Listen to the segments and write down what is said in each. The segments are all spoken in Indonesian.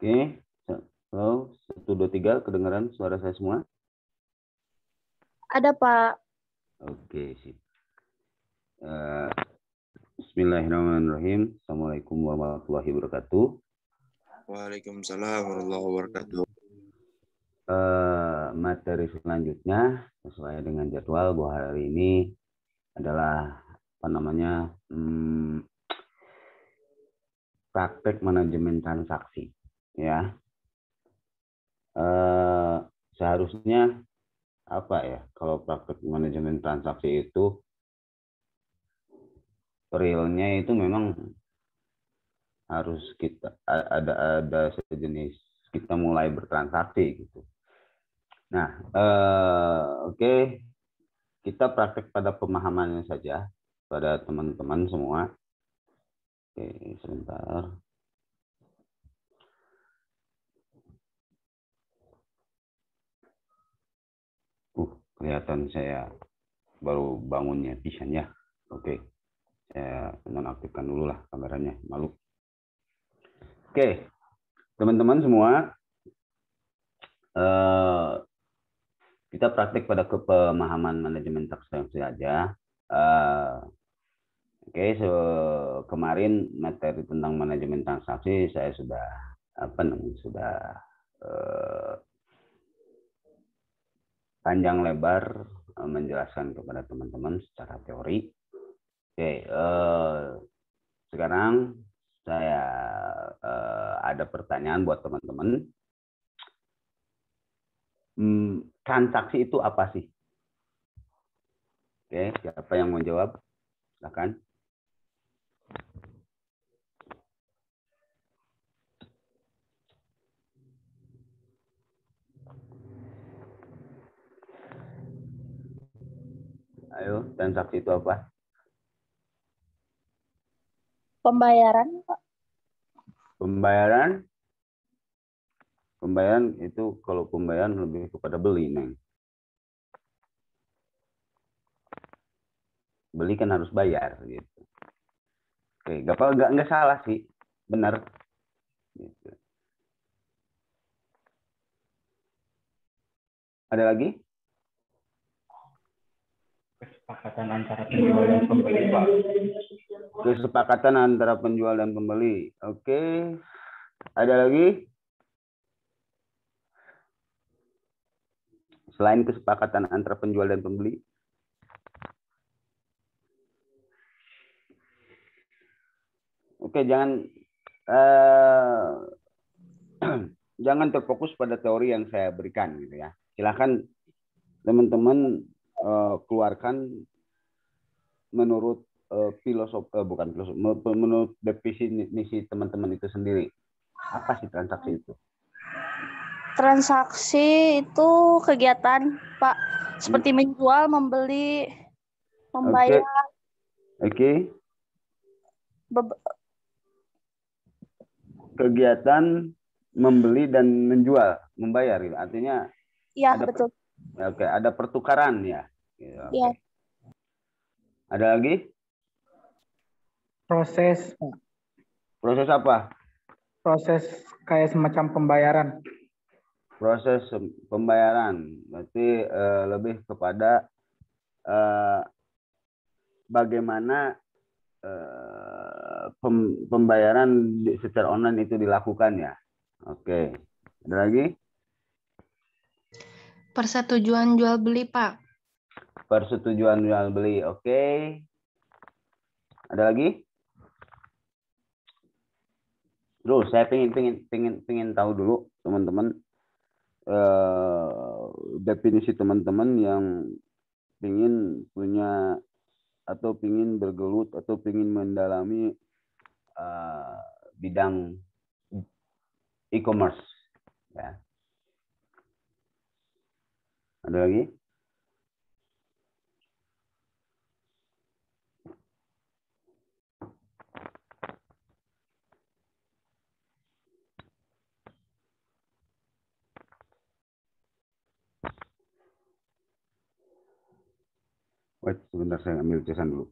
Oke, halo, satu dua tiga, kedengaran suara saya semua? Ada Pak. Oke, sih. Eh, uh, Bismillahirrahmanirrahim. Assalamualaikum warahmatullahi wabarakatuh. Waalaikumsalam warahmatullahi wabarakatuh. Uh, materi selanjutnya sesuai dengan jadwal bahwa hari ini adalah apa namanya hmm, praktek manajemen transaksi ya eh, seharusnya apa ya kalau praktek manajemen transaksi itu realnya itu memang harus kita ada ada sejenis kita mulai bertransaksi gitu. Nah, eh, oke okay. kita praktek pada pemahamannya saja pada teman-teman semua. Oke, okay, sebentar. kelihatan saya baru bangunnya pisan ya. Oke. Okay. Saya nonaktifkan dulu lah kameranya, malu. Oke. Okay. Teman-teman semua eh, kita praktik pada kepemahaman manajemen taksi saja. Uh, eh, Oke, okay, so, kemarin materi tentang manajemen transaksi saya sudah apa namanya sudah uh, panjang lebar eh, menjelaskan kepada teman-teman secara teori. Oke, eh, sekarang saya eh, ada pertanyaan buat teman-teman. Hmm, transaksi itu apa sih? Oke, siapa yang mau jawab? Silahkan. Ayo, transaksi itu apa? Pembayaran, Pak. Pembayaran? Pembayaran itu kalau pembayaran lebih kepada beli, Neng. Beli kan harus bayar gitu. Oke, gak apa gak nggak salah sih, benar. Gitu. Ada lagi? Kesepakatan antara penjual dan pembeli, Pak. Kesepakatan antara penjual dan pembeli. Oke. Ada lagi? Selain kesepakatan antara penjual dan pembeli. Oke, jangan uh, jangan terfokus pada teori yang saya berikan gitu ya. Silahkan teman-teman uh, keluarkan menurut uh, filosof uh, bukan filosof menurut definisi misi teman-teman itu sendiri apa sih transaksi itu transaksi itu kegiatan pak seperti hmm. menjual membeli membayar oke okay. okay. kegiatan membeli dan menjual membayar gitu. artinya ya betul Oke, ada pertukaran ya. Iya. Okay. Ya. Ada lagi? Proses. Proses apa? Proses kayak semacam pembayaran. Proses pembayaran berarti uh, lebih kepada uh, bagaimana uh, pem pembayaran secara online itu dilakukan ya. Oke. Okay. Ada lagi? Persetujuan jual beli, Pak. Persetujuan jual beli, oke. Okay. Ada lagi? Terus saya pingin, pengen pengen pengen tahu dulu teman-teman eh, definisi teman-teman yang pingin punya atau pingin bergelut atau pingin mendalami eh, bidang e-commerce ya ada lagi? Wait, sebentar saya ambil tulisan dulu.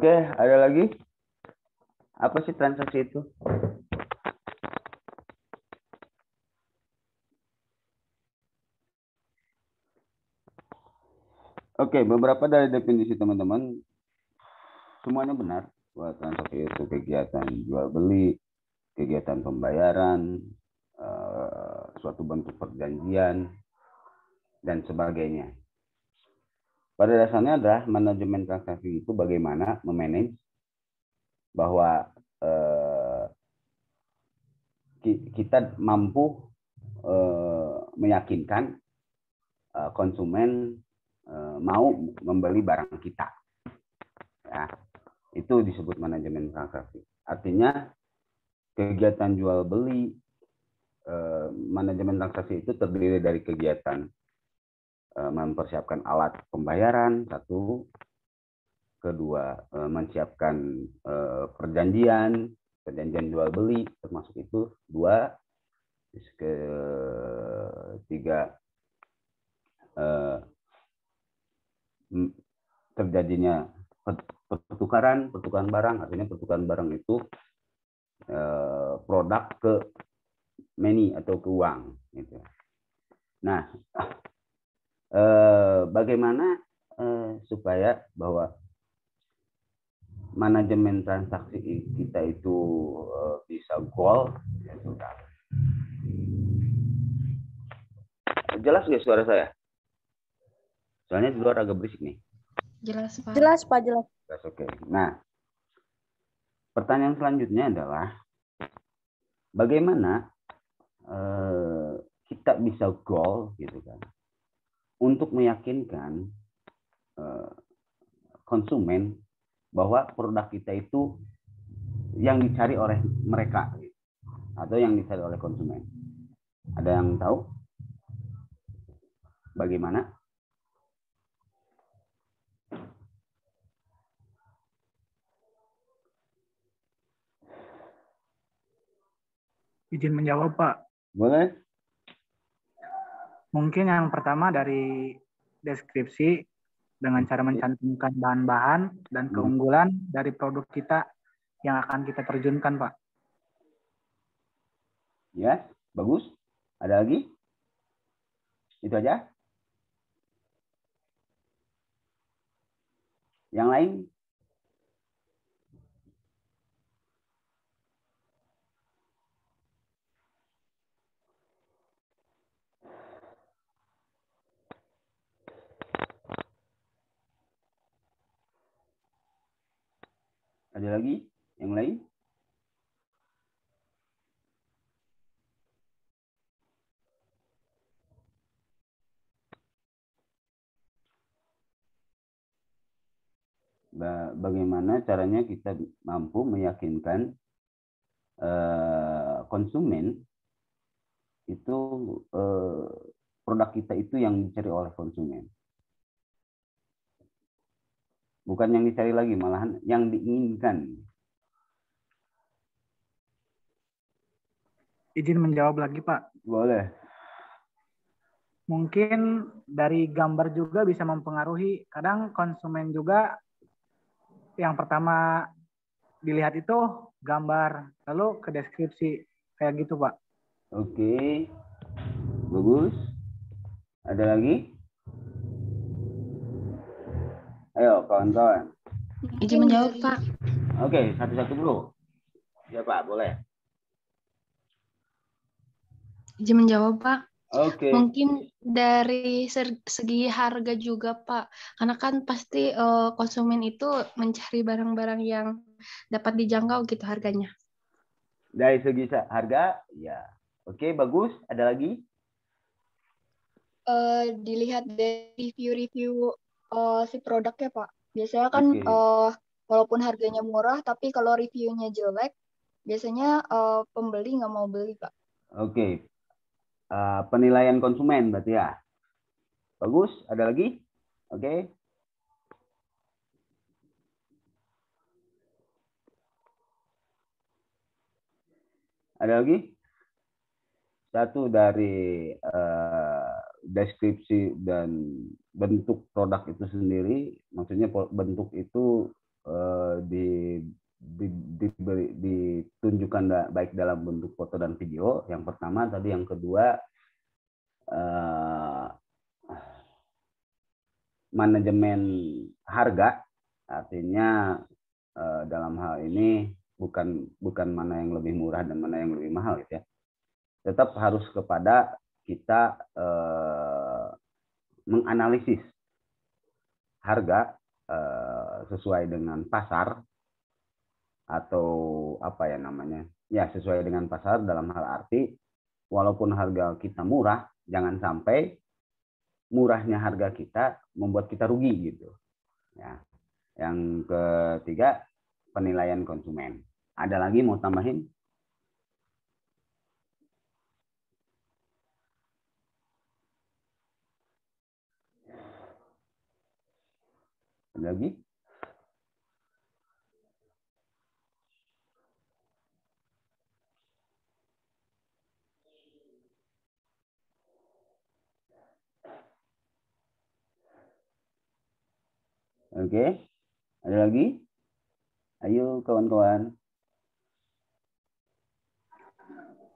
Oke, ada lagi? Apa sih transaksi itu? Oke, beberapa dari definisi teman-teman semuanya benar Buat transaksi itu kegiatan jual beli, kegiatan pembayaran, eh, suatu bentuk perjanjian dan sebagainya. Pada dasarnya adalah manajemen transaksi itu bagaimana memanage bahwa eh, kita mampu eh, meyakinkan eh, konsumen eh, mau membeli barang kita. Ya, itu disebut manajemen transaksi. Artinya kegiatan jual beli eh, manajemen transaksi itu terdiri dari kegiatan Eh, mempersiapkan alat pembayaran satu kedua eh, menyiapkan eh, perjanjian perjanjian jual beli termasuk itu dua ke tiga terjadinya pertukaran pertukaran barang artinya pertukaran barang itu produk ke many atau ke uang gitu. Nah, Eh, bagaimana eh, supaya bahwa manajemen transaksi kita itu eh, bisa goal Jelas nggak suara saya? Soalnya di luar agak berisik nih. Jelas pak. Jelas pak jelas. jelas Oke. Okay. Nah, pertanyaan selanjutnya adalah bagaimana eh, kita bisa goal gitu kan? untuk meyakinkan eh, konsumen bahwa produk kita itu yang dicari oleh mereka atau yang dicari oleh konsumen. Ada yang tahu bagaimana? Izin menjawab, Pak. Boleh. Mungkin yang pertama dari deskripsi dengan cara mencantumkan bahan-bahan dan hmm. keunggulan dari produk kita yang akan kita terjunkan, Pak. Ya, bagus. Ada lagi? Itu aja. Yang lain Ada lagi yang lain? Bagaimana caranya kita mampu meyakinkan eh, konsumen itu eh, produk kita itu yang dicari oleh konsumen. Bukan yang dicari lagi, malahan yang diinginkan. Izin menjawab lagi, Pak. Boleh. Mungkin dari gambar juga bisa mempengaruhi. Kadang konsumen juga yang pertama dilihat itu gambar, lalu ke deskripsi. Kayak gitu, Pak. Oke. Bagus. Ada lagi? Ayo kawan-kawan. Izin menjawab Pak. Oke, okay, satu-satu dulu. Ya Pak, boleh. Izin menjawab Pak. Oke. Mungkin dari segi harga juga Pak, karena kan pasti eh, konsumen itu mencari barang-barang yang dapat dijangkau gitu harganya. Dari segi harga, ya. Oke, bagus. Ada lagi? Uh, dilihat dari review-review uh, si produknya pak biasanya kan okay. uh, eh, walaupun harganya murah tapi kalau reviewnya jelek biasanya uh, pembeli nggak mau beli pak oke okay. uh, penilaian konsumen berarti ya bagus ada lagi oke okay. ada lagi satu dari uh, deskripsi dan bentuk produk itu sendiri, maksudnya bentuk itu eh, di, di, di, ditunjukkan baik dalam bentuk foto dan video. Yang pertama tadi, yang kedua uh, manajemen harga, artinya uh, dalam hal ini bukan bukan mana yang lebih murah dan mana yang lebih mahal, gitu ya. Tetap harus kepada kita eh, menganalisis harga eh, sesuai dengan pasar atau apa ya namanya ya sesuai dengan pasar dalam hal arti walaupun harga kita murah jangan sampai murahnya harga kita membuat kita rugi gitu ya yang ketiga penilaian konsumen ada lagi mau tambahin lagi Oke, okay. ada lagi? Ayo kawan-kawan.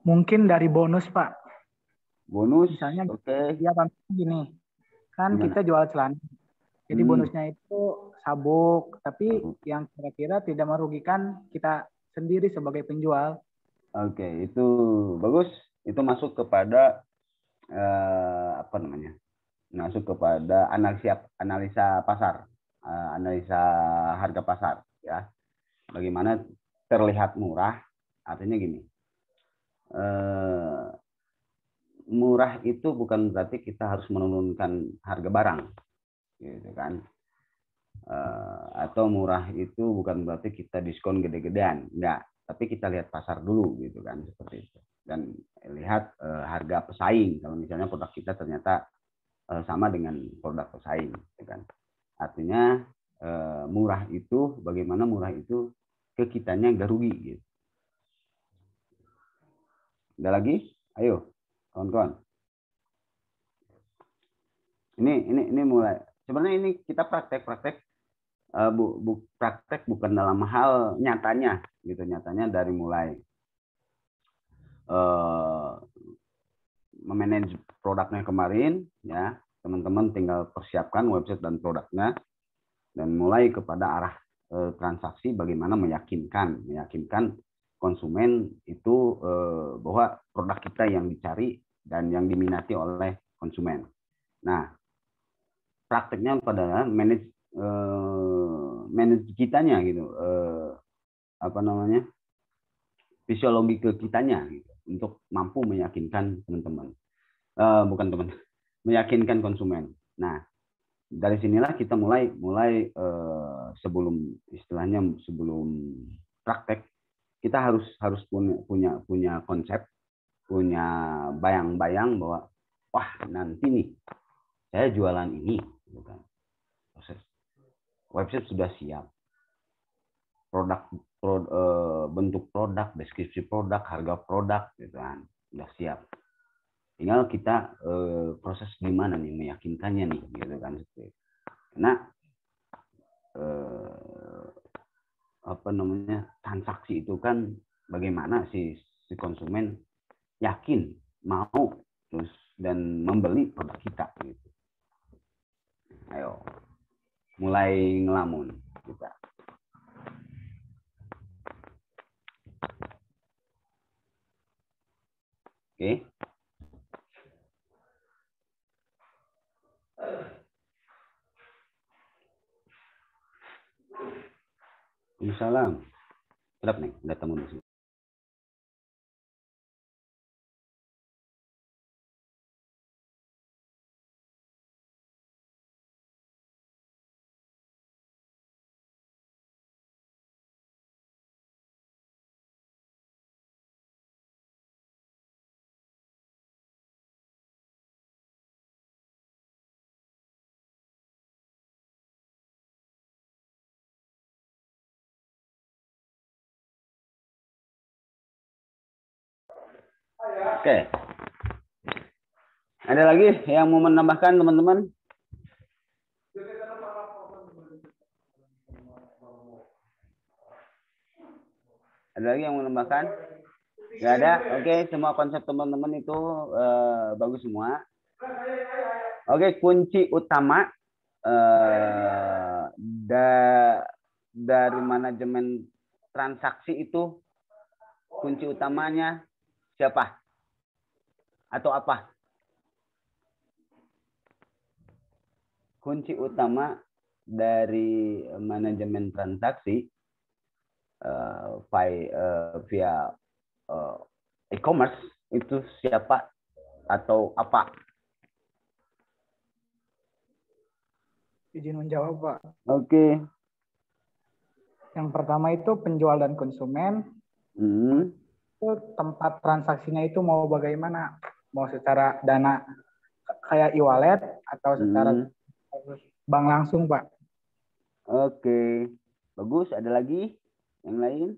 Mungkin dari bonus Pak. Bonus? Misalnya, oke. Okay. Ya, gini, kan Gimana? kita jual celana. Jadi hmm. bonusnya itu sabuk, tapi yang kira-kira tidak merugikan kita sendiri sebagai penjual. Oke, okay, itu bagus. Itu masuk kepada uh, apa namanya? Masuk kepada analisa analisa pasar, uh, analisa harga pasar, ya. Bagaimana terlihat murah? Artinya gini. uh, murah itu bukan berarti kita harus menurunkan harga barang gitu kan uh, atau murah itu bukan berarti kita diskon gede-gedean enggak tapi kita lihat pasar dulu gitu kan seperti itu dan lihat uh, harga pesaing kalau misalnya produk kita ternyata uh, sama dengan produk pesaing gitu kan artinya uh, murah itu bagaimana murah itu ke kitanya nggak rugi gitu ada lagi ayo kawan-kawan ini ini ini mulai Sebenarnya ini kita praktek-praktek uh, eh, bu, bu, praktek bukan dalam hal nyatanya gitu nyatanya dari mulai uh, memanage produknya kemarin ya teman-teman tinggal persiapkan website dan produknya dan mulai kepada arah uh, transaksi bagaimana meyakinkan meyakinkan konsumen itu uh, bahwa produk kita yang dicari dan yang diminati oleh konsumen. Nah, prakteknya pada manage eh, manage kitanya gitu eh, apa namanya fisiologi ke kitanya gitu untuk mampu meyakinkan teman-teman eh, bukan teman meyakinkan konsumen nah dari sinilah kita mulai mulai eh, sebelum istilahnya sebelum praktek kita harus harus punya punya punya konsep punya bayang-bayang bahwa wah nanti nih saya jualan ini gitu kan proses website sudah siap produk pro, e, bentuk produk deskripsi produk harga produk gitu kan sudah siap tinggal kita e, proses gimana nih meyakinkannya nih gitu kan karena e, apa namanya transaksi itu kan bagaimana si si konsumen yakin mau terus dan membeli produk kita gitu Ayo, mulai ngelamun kita. Oke. Okay. Assalamualaikum. Sudah nih, ada di sini. Oke. Okay. Ada lagi yang mau menambahkan teman-teman? Ada lagi yang menambahkan? Gak ada. Oke, okay, semua konsep teman-teman itu uh, bagus semua. Oke, okay, kunci utama uh, da dari manajemen transaksi itu kunci utamanya siapa? atau apa? Kunci utama dari manajemen transaksi uh, via uh, e-commerce itu siapa atau apa? Izin menjawab, Pak. Oke. Okay. Yang pertama itu penjual dan konsumen. Hmm. Tempat transaksinya itu mau bagaimana? mau secara dana kayak e-wallet atau secara hmm. bank langsung pak oke bagus ada lagi yang lain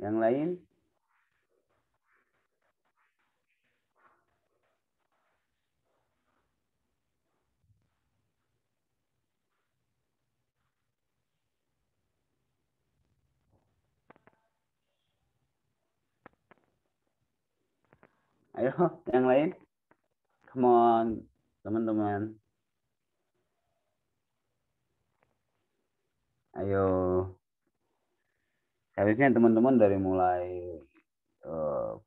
yang lain yang lain come on teman-teman ayo seharusnya teman-teman dari mulai uh,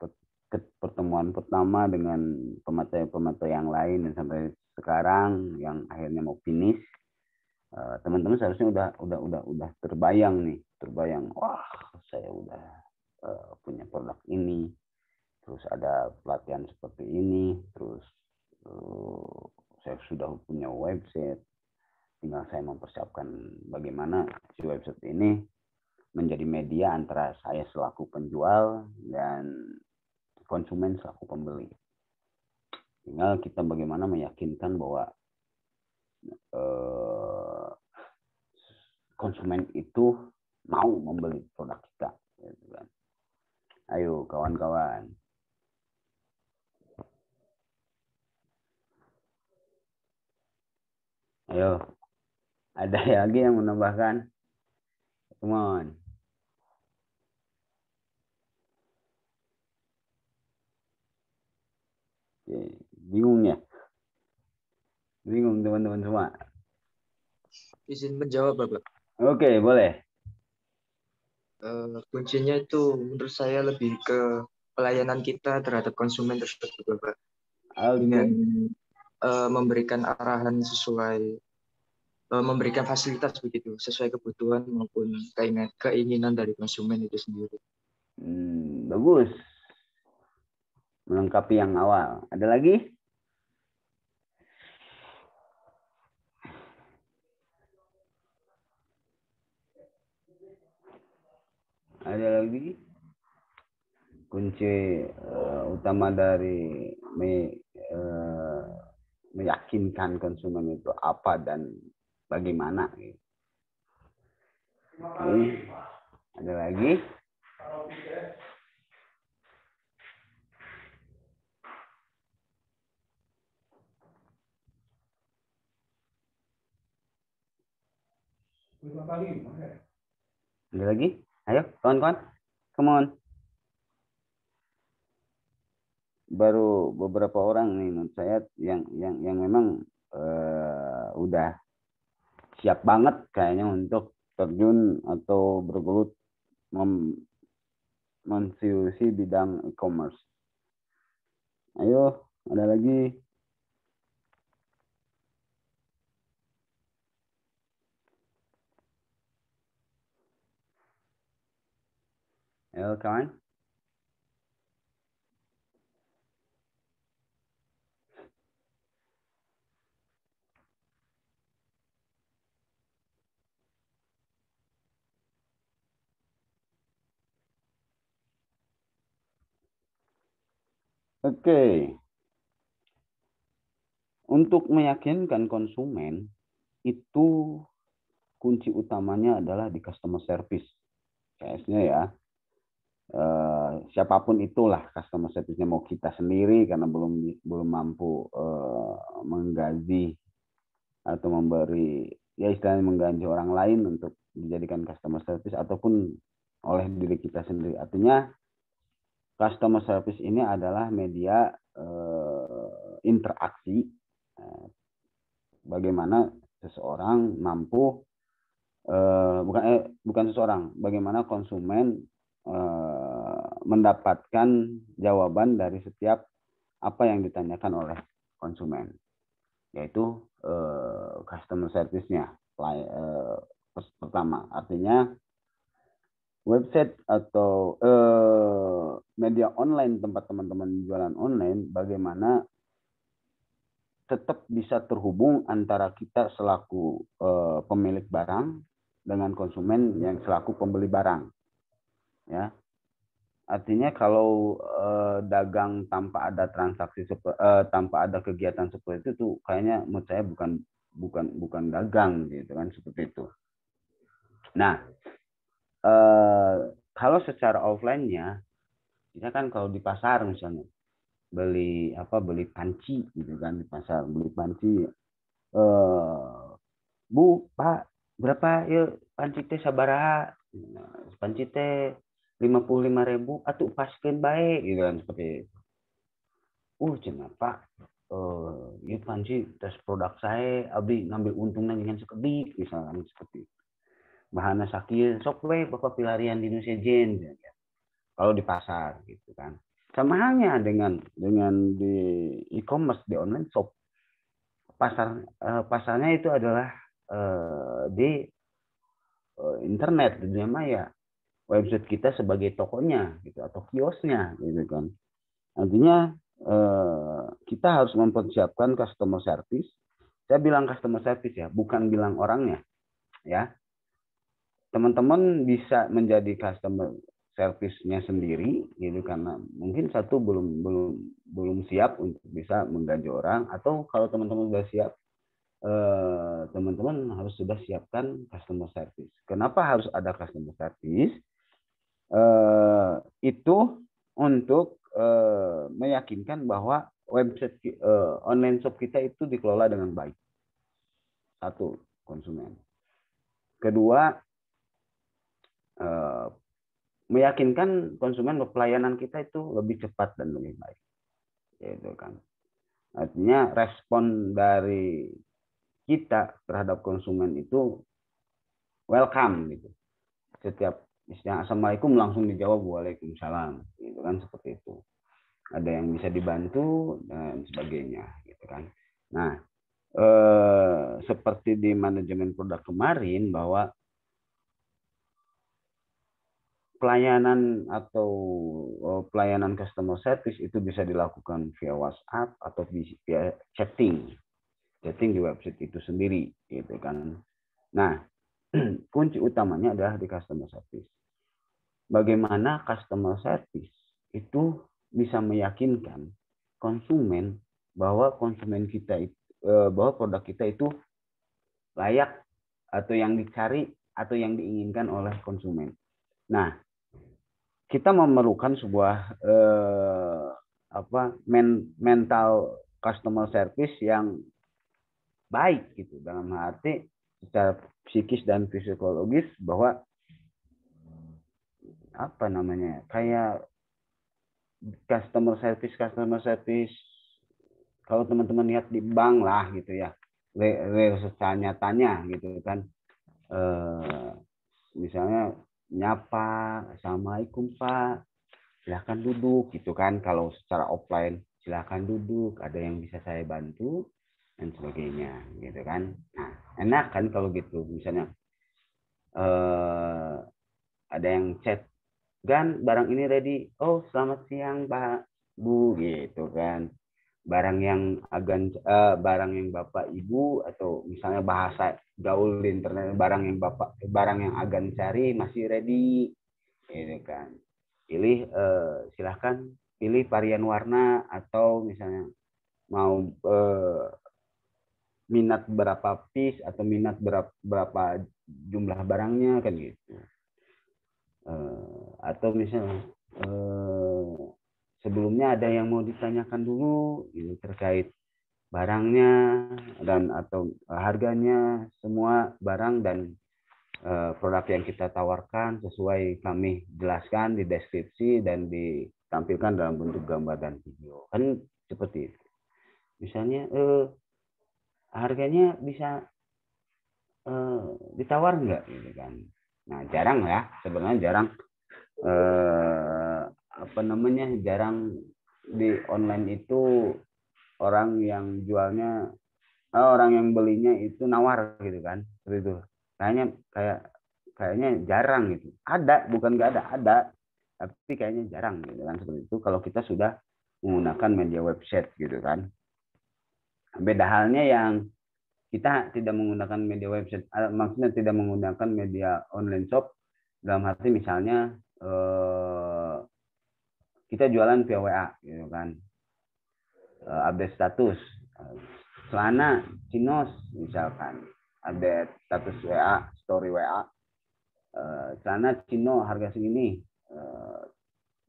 pertemuan pertama dengan pemateri-pemateri yang lain dan sampai sekarang yang akhirnya mau finish eh, teman-teman uh, seharusnya udah udah udah udah terbayang nih terbayang wah saya udah uh, punya produk ini terus ada pelatihan seperti ini, terus uh, saya sudah punya website, tinggal saya mempersiapkan bagaimana si website ini menjadi media antara saya selaku penjual dan konsumen selaku pembeli. Tinggal kita bagaimana meyakinkan bahwa uh, konsumen itu mau membeli produk kita. Gitu kan. Ayo kawan-kawan, Ayo. Ada lagi yang menambahkan? Come on. Bingung ya? Bingung teman-teman semua. Izin menjawab, Bapak. Oke, boleh. Uh, kuncinya itu menurut saya lebih ke pelayanan kita terhadap konsumen tersebut, Bapak. Dengan Eh, memberikan arahan sesuai eh, memberikan fasilitas begitu sesuai kebutuhan maupun keinginan keinginan dari konsumen itu sendiri. Hmm, bagus. Melengkapi yang awal. Ada lagi? Ada lagi? Kunci uh, utama dari me, uh, meyakinkan konsumen itu apa dan bagaimana. Gitu. ada lagi. Ada lagi? Ayo, kawan-kawan. Come on. baru beberapa orang nih menurut saya yang yang yang memang uh, udah siap banget kayaknya untuk terjun atau bergelut mensiusi bidang e-commerce. Ayo, ada lagi. Ayo kawan. Oke. Okay. Untuk meyakinkan konsumen itu kunci utamanya adalah di customer service. CS-nya ya. Eh, siapapun itulah customer service-nya mau kita sendiri karena belum belum mampu eh, menggaji atau memberi ya istilahnya mengganti orang lain untuk dijadikan customer service ataupun oleh diri kita sendiri. Artinya customer service ini adalah media uh, interaksi uh, bagaimana seseorang mampu uh, bukan eh, bukan seseorang bagaimana konsumen uh, mendapatkan jawaban dari setiap apa yang ditanyakan oleh konsumen yaitu uh, customer service-nya uh, pertama artinya website atau eh, media online tempat teman-teman jualan online bagaimana tetap bisa terhubung antara kita selaku eh, pemilik barang dengan konsumen yang selaku pembeli barang ya artinya kalau eh, dagang tanpa ada transaksi eh, tanpa ada kegiatan seperti itu tuh kayaknya menurut saya bukan bukan bukan dagang gitu kan seperti itu nah Uh, kalau secara offline-nya kita kan kalau di pasar misalnya beli apa beli panci gitu kan di pasar beli panci eh, bu pak berapa ya panci teh sabaraha nah, panci teh lima puluh lima ribu pas paskin baik gitu kan seperti uh cina pak ya panci tes produk saya abi ngambil untungnya dengan sekedik misalnya seperti itu bahana sakit sok we bapak pilarian di Indonesia jen ya. kalau di pasar gitu kan sama halnya dengan dengan di e-commerce di online shop pasar eh, pasarnya itu adalah eh, di eh, internet di dunia maya website kita sebagai tokonya gitu atau kiosnya gitu kan artinya eh, kita harus mempersiapkan customer service saya bilang customer service ya bukan bilang orangnya ya teman-teman bisa menjadi customer service-nya sendiri gitu karena mungkin satu belum belum belum siap untuk bisa menggaji orang atau kalau teman-teman sudah siap teman eh, teman-teman harus sudah siapkan customer service. Kenapa harus ada customer service? Eh, itu untuk eh, meyakinkan bahwa website eh, online shop kita itu dikelola dengan baik. Satu, konsumen. Kedua, Eh, meyakinkan konsumen bahwa pelayanan kita itu lebih cepat dan lebih baik. itu kan. Artinya respon dari kita terhadap konsumen itu welcome gitu. Setiap misalnya assalamualaikum langsung dijawab waalaikumsalam gitu kan seperti itu. Ada yang bisa dibantu dan sebagainya gitu kan. Nah, eh, seperti di manajemen produk kemarin bahwa pelayanan atau eh, pelayanan customer service itu bisa dilakukan via WhatsApp atau via chatting. Chatting di website itu sendiri, gitu kan. Nah, kunci utamanya adalah di customer service. Bagaimana customer service itu bisa meyakinkan konsumen bahwa konsumen kita eh, bahwa produk kita itu layak atau yang dicari atau yang diinginkan oleh konsumen. Nah, kita memerlukan sebuah eh, apa men, mental customer service yang baik gitu dalam arti secara psikis dan psikologis bahwa apa namanya kayak customer service customer service kalau teman-teman lihat di bank lah gitu ya real tanya-tanya gitu kan eh, misalnya nyapa, assalamualaikum pak, silahkan duduk gitu kan. Kalau secara offline silahkan duduk, ada yang bisa saya bantu dan sebagainya gitu kan. Nah enak kan kalau gitu misalnya eh, ada yang chat kan barang ini ready. Oh, selamat siang, Pak. Bu, gitu kan barang yang agan uh, barang yang bapak ibu atau misalnya bahasa gaul di internet barang yang bapak eh, barang yang agan cari masih ready ini gitu kan pilih uh, silahkan pilih varian warna atau misalnya mau uh, minat berapa piece atau minat berapa, berapa jumlah barangnya kan gitu uh, atau misalnya uh, sebelumnya ada yang mau ditanyakan dulu ini terkait barangnya dan atau harganya semua barang dan eh, produk yang kita tawarkan sesuai kami jelaskan di deskripsi dan ditampilkan dalam bentuk gambar dan video kan seperti itu misalnya eh, harganya bisa eh, ditawar nggak gitu kan nah jarang ya sebenarnya jarang eh, apa namanya jarang di online itu orang yang jualnya eh, orang yang belinya itu nawar gitu kan seperti itu kayaknya kayak kayaknya jarang gitu ada bukan nggak ada ada tapi kayaknya jarang gitu kan seperti itu kalau kita sudah menggunakan media website gitu kan beda halnya yang kita tidak menggunakan media website eh, maksudnya tidak menggunakan media online shop dalam arti misalnya eh, kita jualan via WA gitu kan uh, update status uh, celana chinos misalkan update status WA story WA uh, eh, celana chino harga segini uh,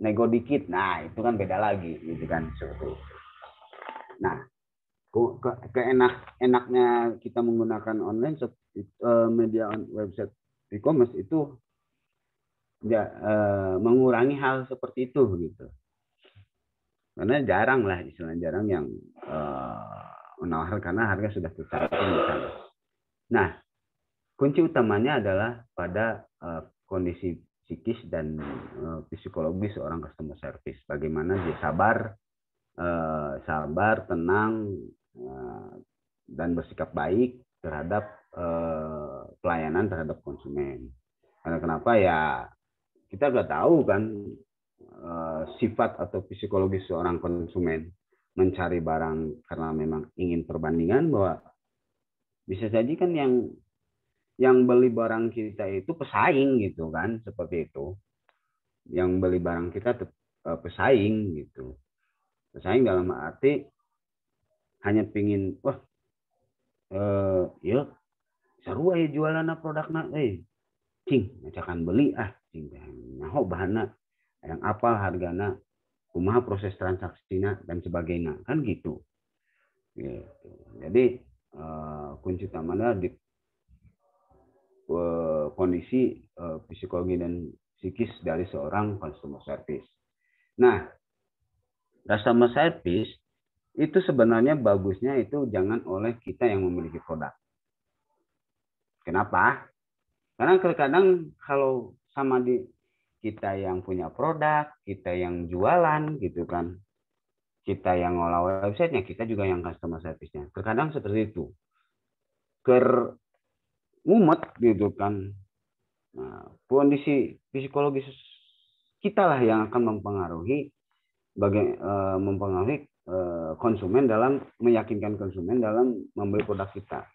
nego dikit nah itu kan beda lagi gitu kan seperti itu. nah ke, keenak enaknya kita menggunakan online media on website e-commerce itu ya, e, mengurangi hal seperti itu gitu karena jarang lah istilahnya jarang yang e, menawar karena harga sudah tercapai di Nah, kunci utamanya adalah pada e, kondisi psikis dan e, psikologis seorang customer service. Bagaimana dia sabar, e, sabar, tenang, dan bersikap baik terhadap pelayanan terhadap konsumen. Karena kenapa ya kita sudah tahu kan eh, sifat atau psikologi seorang konsumen mencari barang karena memang ingin perbandingan bahwa bisa jadi kan yang yang beli barang kita itu pesaing gitu kan seperti itu yang beli barang kita eh, pesaing gitu pesaing dalam arti hanya pingin wah eh yuk iya, seru aja jualan produknya eh cing acakan beli ah cing nyaho bahana yang apa hargana kumaha proses transaksinya dan sebagainya kan gitu gitu jadi uh, kunci utamanya di uh, kondisi uh, psikologi dan psikis dari seorang customer service nah customer service itu sebenarnya bagusnya itu jangan oleh kita yang memiliki produk kenapa karena terkadang kalau sama di kita yang punya produk, kita yang jualan gitu kan. Kita yang ngolah websitenya, kita juga yang customer service-nya. Terkadang seperti itu. Ker mumet gitu kan. Nah, kondisi psikologis kita lah yang akan mempengaruhi bagi eh, mempengaruhi eh, konsumen dalam meyakinkan konsumen dalam membeli produk kita.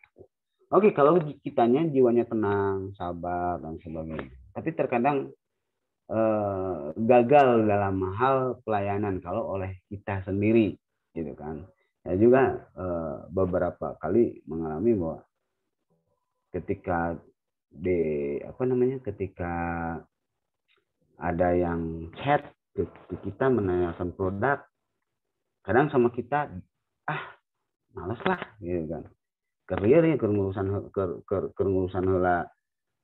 Oke, okay, kalau kitanya jiwanya tenang, sabar dan sebagainya. Tapi terkadang eh, gagal dalam hal pelayanan kalau oleh kita sendiri, gitu kan. Saya juga eh, beberapa kali mengalami bahwa ketika di apa namanya ketika ada yang chat ke, kita menanyakan produk kadang sama kita ah males lah gitu kan keriari kengurusan ke, ke, kengurusan hela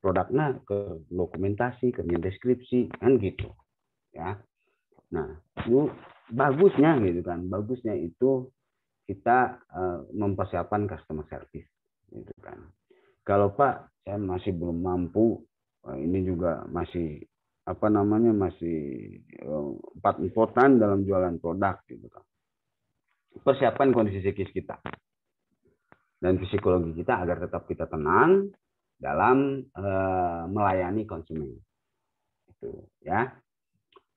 produknya ke dokumentasi ke deskripsi kan gitu ya nah itu bagusnya gitu kan bagusnya itu kita eh, mempersiapkan customer service gitu kan kalau pak saya masih belum mampu eh, ini juga masih apa namanya masih eh, empat uh, important dalam jualan produk gitu kan persiapan kondisi psikis kita dan psikologi kita agar tetap kita tenang dalam eh, melayani konsumen. Itu ya.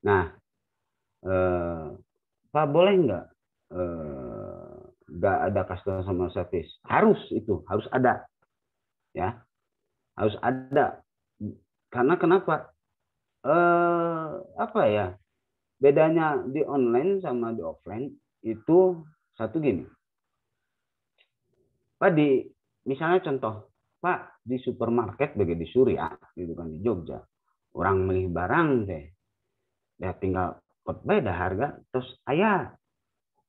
Nah, eh, Pak boleh nggak eh, nggak ada customer service? Harus itu, harus ada, ya, harus ada. Karena kenapa? Eh, apa ya? Bedanya di online sama di offline itu satu gini Pak di misalnya contoh Pak di supermarket bagi di Surya gitu kan di Jogja orang beli barang deh ya tinggal pot beda harga terus ayah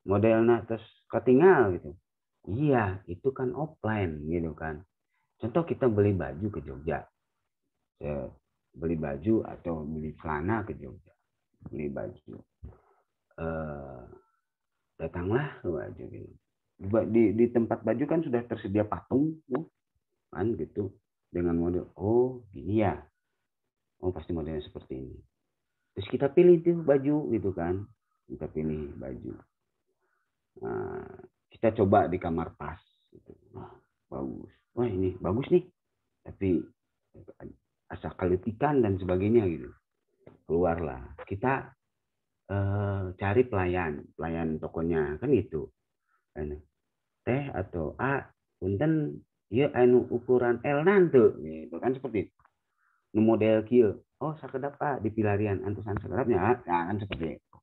modelnya terus ketinggal gitu iya itu kan offline gitu kan contoh kita beli baju ke Jogja ya, beli baju atau beli celana ke Jogja beli baju eh, datanglah ke baju gitu di, di tempat baju kan sudah tersedia patung ya. kan gitu dengan model oh gini ya oh pasti modelnya seperti ini terus kita pilih tuh baju gitu kan kita pilih baju nah, kita coba di kamar pas gitu. Wah, bagus wah ini bagus nih tapi asal kalitikan dan sebagainya gitu keluarlah kita eh, cari pelayan pelayan tokonya kan gitu kan? teh atau a punten ya anu ukuran L nanti gitu kan seperti itu. nu model kieu oh sakedap a di pilarian antusan sakedapnya nah, kan seperti itu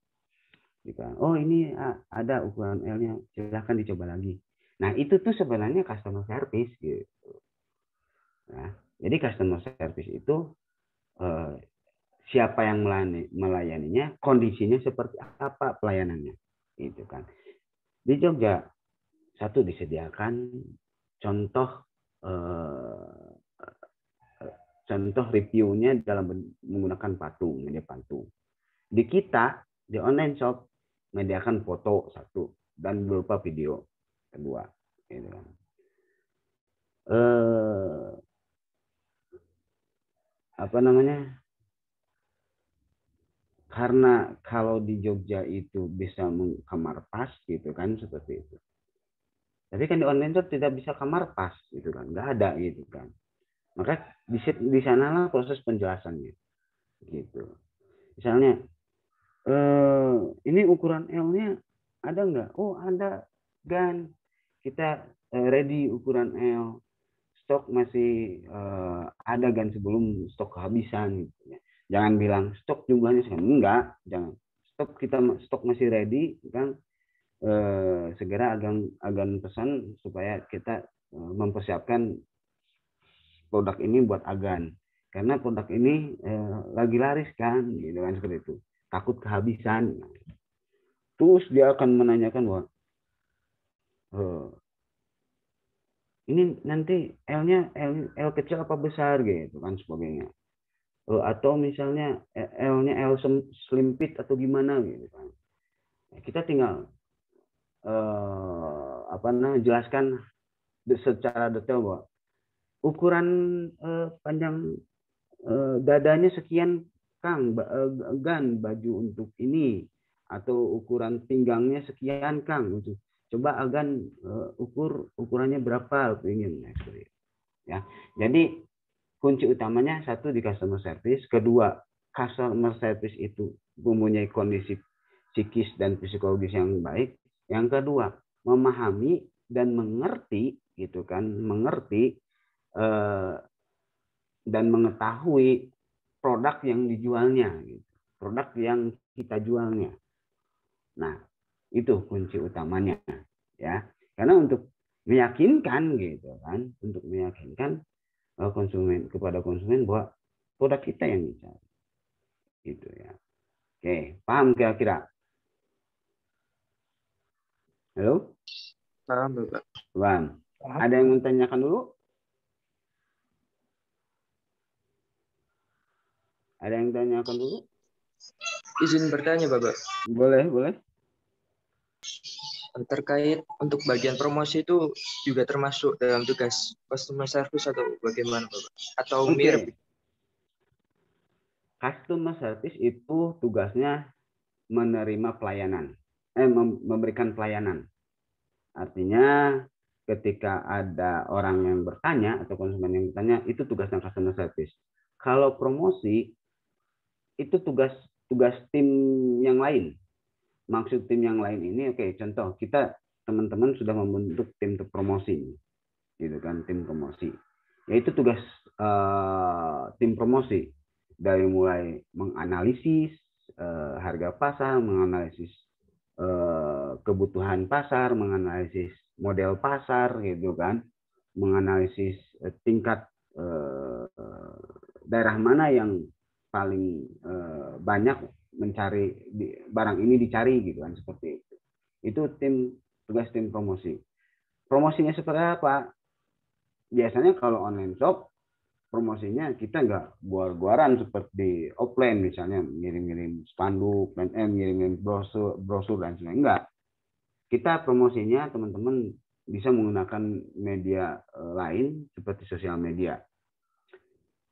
gitu. oh ini a, ada ukuran L-nya silahkan dicoba lagi nah itu tuh sebenarnya customer service gitu nah, jadi customer service itu eh, siapa yang melayani, melayaninya, kondisinya seperti apa pelayanannya, gitu kan. Di Jogja satu disediakan contoh eh, eh, contoh reviewnya dalam menggunakan patung media patung di kita di online shop mediakan foto satu dan berupa video kedua gitu kan. eh, apa namanya karena kalau di Jogja itu bisa mengkamar pas gitu kan seperti itu tapi kan di online shop tidak bisa kamar pas gitu kan, nggak ada gitu kan. Maka di, di sanalah proses penjelasannya gitu. Misalnya eh, ini ukuran L-nya ada nggak? Oh ada gan. Kita eh, ready ukuran L. Stok masih eh, ada gan sebelum stok kehabisan. Gitu ya. Jangan bilang stok jumlahnya sekarang enggak, jangan. Stok kita stok masih ready, kan? Eh, segera agan agan pesan supaya kita eh, mempersiapkan produk ini buat agan karena produk ini eh, lagi laris kan gitu kan seperti itu takut kehabisan terus dia akan menanyakan wah eh, ini nanti L-nya L, L kecil apa besar gitu kan sebagainya eh, atau misalnya L-nya L selimpit atau gimana gitu kan. Kita tinggal eh, apa namanya jelaskan secara detail bahwa ukuran eh, panjang eh, dadanya sekian kang eh, gan baju untuk ini atau ukuran pinggangnya sekian kang untuk gitu. coba agan eh, uh, eh, ukur ukurannya berapa aku ingin ya, gitu, ya. ya jadi kunci utamanya satu di customer service kedua customer service itu mempunyai kondisi psikis dan psikologis yang baik yang kedua, memahami dan mengerti gitu kan, mengerti eh, dan mengetahui produk yang dijualnya gitu. Produk yang kita jualnya. Nah, itu kunci utamanya ya. Karena untuk meyakinkan gitu kan, untuk meyakinkan eh, konsumen kepada konsumen bahwa produk kita yang dicari gitu ya oke paham kira-kira Halo? salam Bapak. Salam. Ada yang mau dulu? Ada yang tanyakan dulu? Izin bertanya, Bapak. Boleh, boleh. Eh, terkait untuk bagian promosi itu juga termasuk dalam tugas customer service atau bagaimana, Bapak? Atau okay. mirip? Customer service itu tugasnya menerima pelayanan eh, memberikan pelayanan. Artinya ketika ada orang yang bertanya atau konsumen yang bertanya itu tugasnya customer service. Kalau promosi itu tugas tugas tim yang lain. Maksud tim yang lain ini oke okay, contoh kita teman-teman sudah membentuk tim untuk promosi gitu kan tim promosi. Yaitu tugas uh, tim promosi dari mulai menganalisis uh, harga pasar, menganalisis Eh, kebutuhan pasar, menganalisis model pasar gitu kan, menganalisis eh, tingkat eh, daerah mana yang paling banyak mencari barang ini dicari gitu kan seperti itu. Itu tim tugas tim promosi. Promosinya seperti apa? Biasanya kalau online shop promosinya kita nggak buar guaran seperti offline misalnya ngirim-ngirim spanduk dan eh, ngirim-ngirim brosur, brosur dan sebagainya enggak kita promosinya teman-teman bisa menggunakan media eh, lain seperti sosial media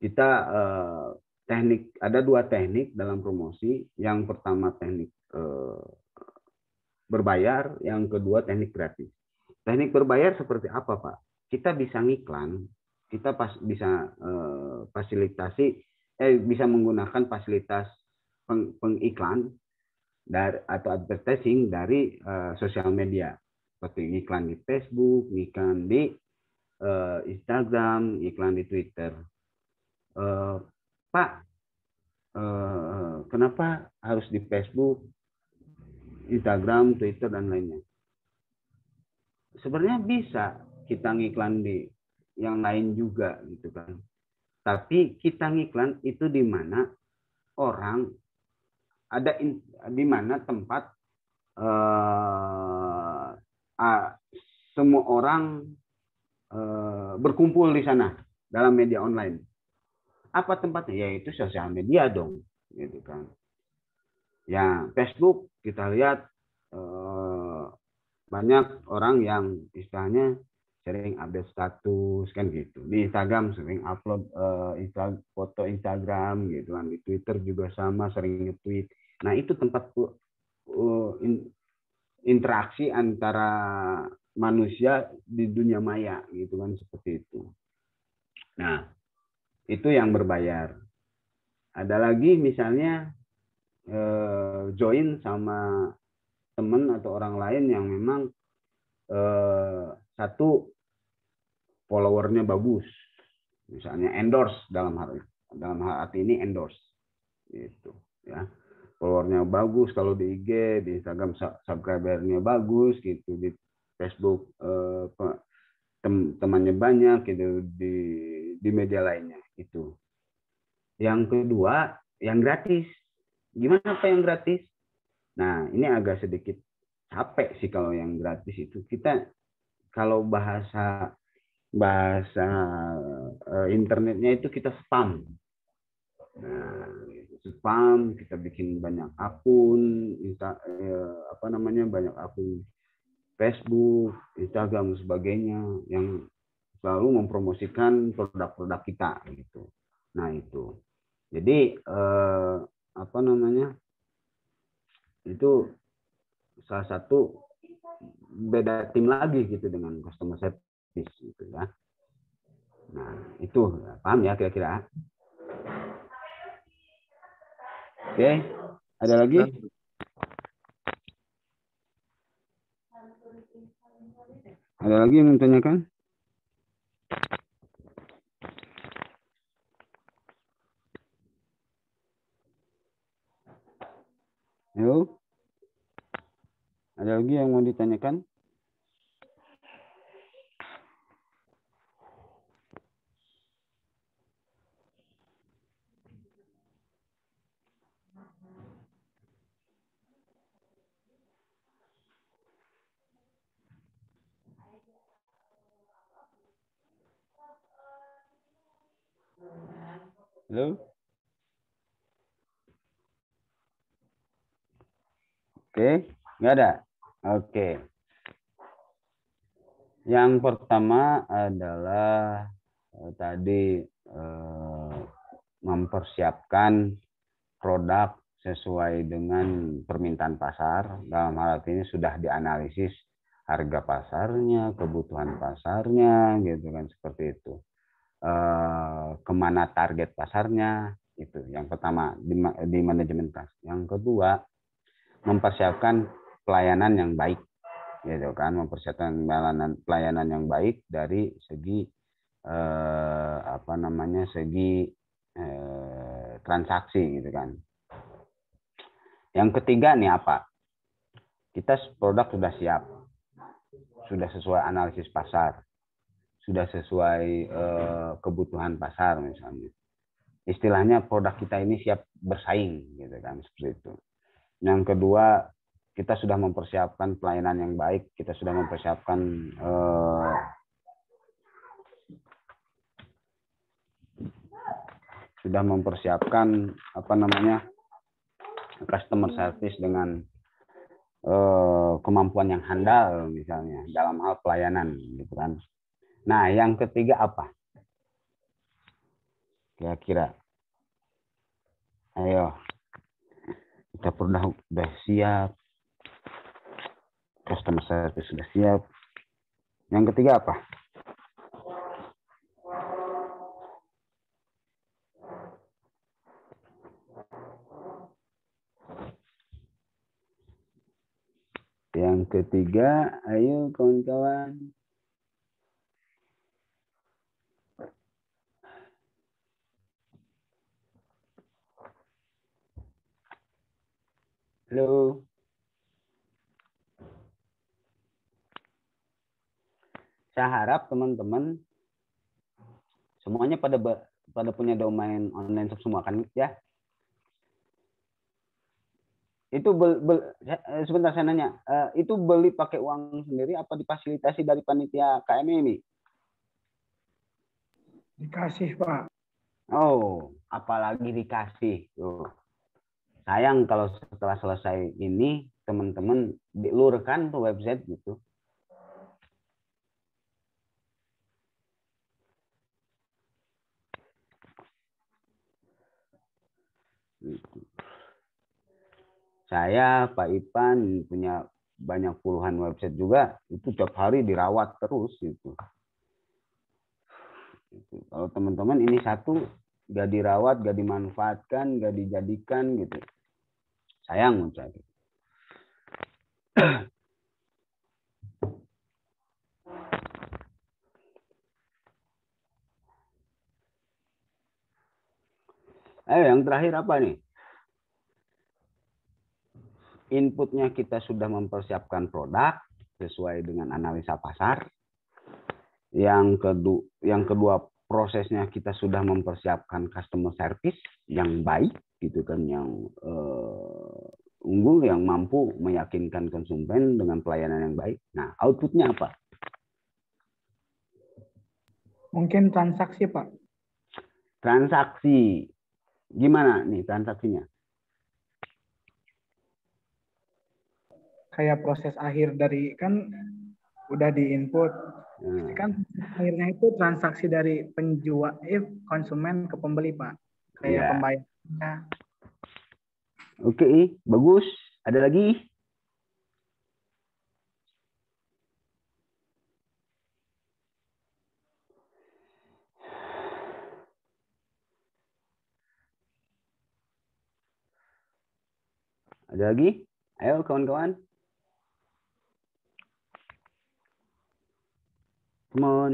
kita eh, teknik ada dua teknik dalam promosi yang pertama teknik eh, berbayar yang kedua teknik gratis teknik berbayar seperti apa pak kita bisa ngiklan kita pas bisa uh, fasilitasi eh bisa menggunakan fasilitas peng, pengiklan dari atau advertising dari uh, sosial media seperti iklan di Facebook, iklan di uh, Instagram, iklan di Twitter. Uh, Pak, uh, kenapa harus di Facebook, Instagram, Twitter dan lainnya? Sebenarnya bisa kita ngiklan di yang lain juga gitu kan. Tapi kita ngiklan itu di mana orang ada in, di mana tempat uh, uh, semua orang uh, berkumpul di sana dalam media online. Apa tempatnya? Yaitu sosial media dong, gitu kan. Ya Facebook kita lihat uh, banyak orang yang istilahnya sering update status kan gitu di Instagram sering upload uh, insta foto Instagram gitu kan di Twitter juga sama sering nge-tweet nah itu tempat uh, in, interaksi antara manusia di dunia maya gitu kan seperti itu nah itu yang berbayar ada lagi misalnya uh, join sama teman atau orang lain yang memang uh, satu followernya bagus, misalnya endorse dalam hal dalam hal arti ini endorse, itu ya followernya bagus kalau di IG, di Instagram subscribernya bagus gitu, di Facebook eh, tem temannya banyak gitu di di media lainnya itu. Yang kedua, yang gratis. Gimana apa yang gratis? Nah, ini agak sedikit capek sih kalau yang gratis itu. Kita kalau bahasa bahasa uh, internetnya itu kita spam. Nah, spam kita bikin banyak akun, insta, uh, apa namanya banyak akun Facebook, Instagram sebagainya yang selalu mempromosikan produk-produk kita gitu. Nah itu, jadi uh, apa namanya itu salah satu beda tim lagi gitu dengan customer service bis gitu ya. Nah, itu ya, paham ya kira-kira. Oke, ada lagi? Ada lagi yang ditanyakan? Halo? Ada lagi yang mau ditanyakan? Halo? Oke, nggak ada? Oke. Yang pertama adalah eh, tadi eh, mempersiapkan produk sesuai dengan permintaan pasar. Dalam hal ini sudah dianalisis harga pasarnya, kebutuhan pasarnya, gitu kan seperti itu. Eh, kemana target pasarnya itu yang pertama di, di manajemen kelas yang kedua mempersiapkan pelayanan yang baik gitu kan mempersiapkan pelayanan pelayanan yang baik dari segi eh, apa namanya segi eh, transaksi gitu kan yang ketiga nih apa kita produk sudah siap sudah sesuai analisis pasar sudah sesuai eh, kebutuhan pasar misalnya. Istilahnya produk kita ini siap bersaing gitu kan seperti itu. Yang kedua, kita sudah mempersiapkan pelayanan yang baik, kita sudah mempersiapkan eh, sudah mempersiapkan apa namanya customer service dengan eh, kemampuan yang handal misalnya dalam hal pelayanan gitu kan Nah, yang ketiga apa? Kira-kira. Ayo. Kita pernah sudah siap. Customer service sudah siap. Yang ketiga apa? Yang ketiga, ayo kawan-kawan. Halo. Saya harap teman-teman semuanya pada pada punya domain online semua kan ya? Itu bel, bel, eh, sebentar saya nanya, eh, itu beli pakai uang sendiri apa difasilitasi dari panitia KMI e, ini? Dikasih, Pak. Oh, apalagi dikasih. Tuh sayang kalau setelah selesai ini teman-teman dilurkan tuh website gitu. Saya Pak Ipan punya banyak puluhan website juga itu tiap hari dirawat terus gitu. gitu. Kalau teman-teman ini satu gak dirawat, gak dimanfaatkan, gak dijadikan gitu sayang mencari. itu. Ayo yang terakhir apa nih? Inputnya kita sudah mempersiapkan produk sesuai dengan analisa pasar. Yang kedua, yang kedua prosesnya kita sudah mempersiapkan customer service yang baik gitu kan yang uh, unggul yang mampu meyakinkan konsumen dengan pelayanan yang baik. Nah, outputnya apa? Mungkin transaksi, Pak. Transaksi. Gimana nih transaksinya? Kayak proses akhir dari kan udah di input Hmm. Kan akhirnya itu transaksi dari penjual eh, konsumen ke pembeli, Pak. Kayak yeah. pembayarannya. Oke, okay, bagus. Ada lagi? Ada lagi? Ayo kawan-kawan. Come on.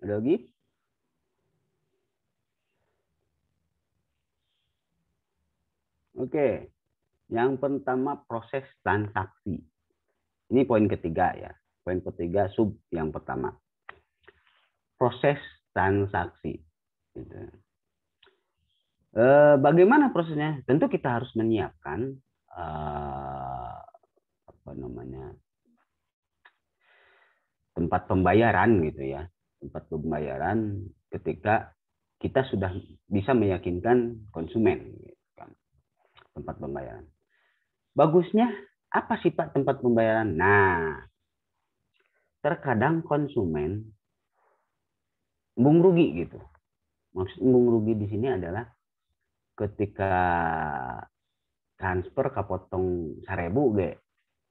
Ada lagi? Oke. Yang pertama proses transaksi. Ini poin ketiga ya. Poin ketiga sub yang pertama. Proses transaksi. Gitu. Eh, bagaimana prosesnya? Tentu kita harus menyiapkan eh, apa namanya tempat pembayaran gitu ya tempat pembayaran ketika kita sudah bisa meyakinkan konsumen kan. tempat pembayaran bagusnya apa sih pak tempat pembayaran nah terkadang konsumen bung rugi gitu maksud bung rugi di sini adalah ketika transfer kapotong seribu ge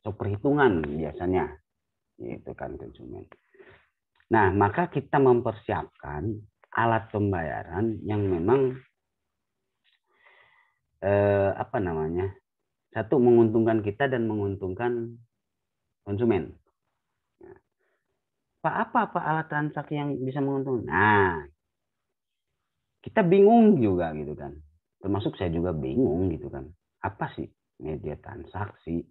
untuk perhitungan biasanya itu kan konsumen. Nah, maka kita mempersiapkan alat pembayaran yang memang eh, apa namanya? Satu menguntungkan kita dan menguntungkan konsumen. Nah, apa apa alat transaksi yang bisa menguntungkan? Nah, kita bingung juga gitu kan. Termasuk saya juga bingung gitu kan. Apa sih media transaksi?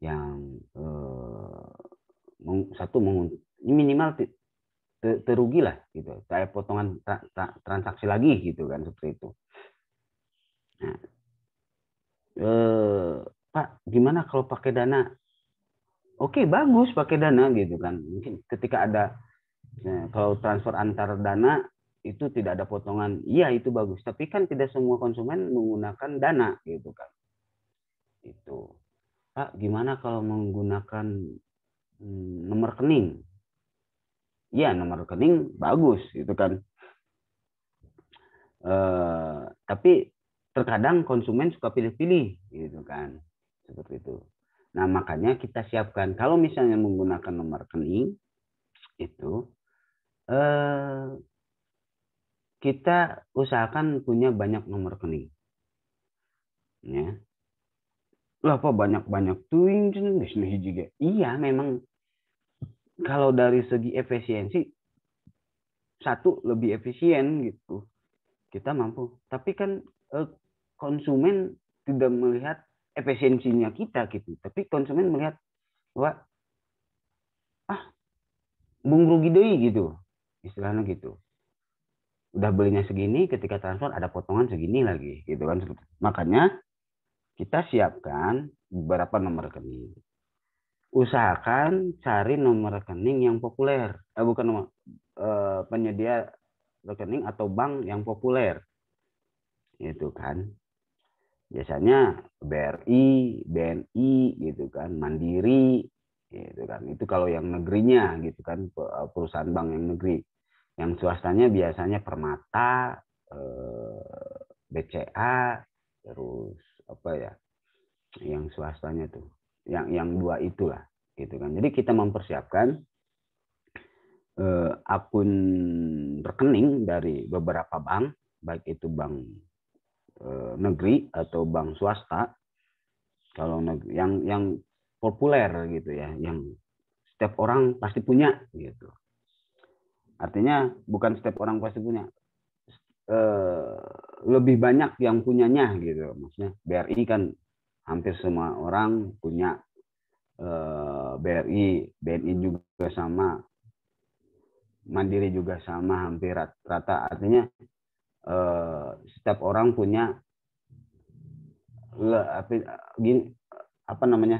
yang eh, satu minimal terugi lah gitu kayak potongan tra, tra, transaksi lagi gitu kan seperti itu nah, eh, pak gimana kalau pakai dana oke bagus pakai dana gitu kan mungkin ketika ada eh, kalau transfer antar dana itu tidak ada potongan iya itu bagus tapi kan tidak semua konsumen menggunakan dana gitu kan itu Pak, gimana kalau menggunakan mmm, nomor rekening? ya nomor rekening bagus gitu kan. E, tapi terkadang konsumen suka pilih-pilih gitu kan. Seperti itu. Nah, makanya kita siapkan kalau misalnya menggunakan nomor rekening itu e, kita usahakan punya banyak nomor rekening. Ya lah apa banyak-banyak tuing juga. Iya memang kalau dari segi efisiensi satu lebih efisien gitu kita mampu tapi kan eh, konsumen tidak melihat efisiensinya kita gitu tapi konsumen melihat bahwa ah bung rugi deh gitu istilahnya gitu udah belinya segini ketika transfer ada potongan segini lagi gitu kan makanya kita siapkan beberapa nomor rekening. Usahakan cari nomor rekening yang populer, eh, bukan nomor eh, penyedia rekening atau bank yang populer, itu kan. Biasanya BRI, BNI, gitu kan, Mandiri, gitu kan. Itu kalau yang negerinya, gitu kan, eh, perusahaan bank yang negeri. Yang swastanya biasanya Permata, eh, BCA, terus apa ya yang swastanya tuh yang yang dua itulah gitu kan jadi kita mempersiapkan eh, akun rekening dari beberapa bank baik itu bank eh, negeri atau bank swasta kalau negeri, yang yang populer gitu ya yang setiap orang pasti punya gitu artinya bukan setiap orang pasti punya Eh, lebih banyak yang punyanya gitu maksudnya BRI kan hampir semua orang punya eh, BRI BNI juga sama Mandiri juga sama hampir rata artinya eh, setiap orang punya le, apa, gini, apa namanya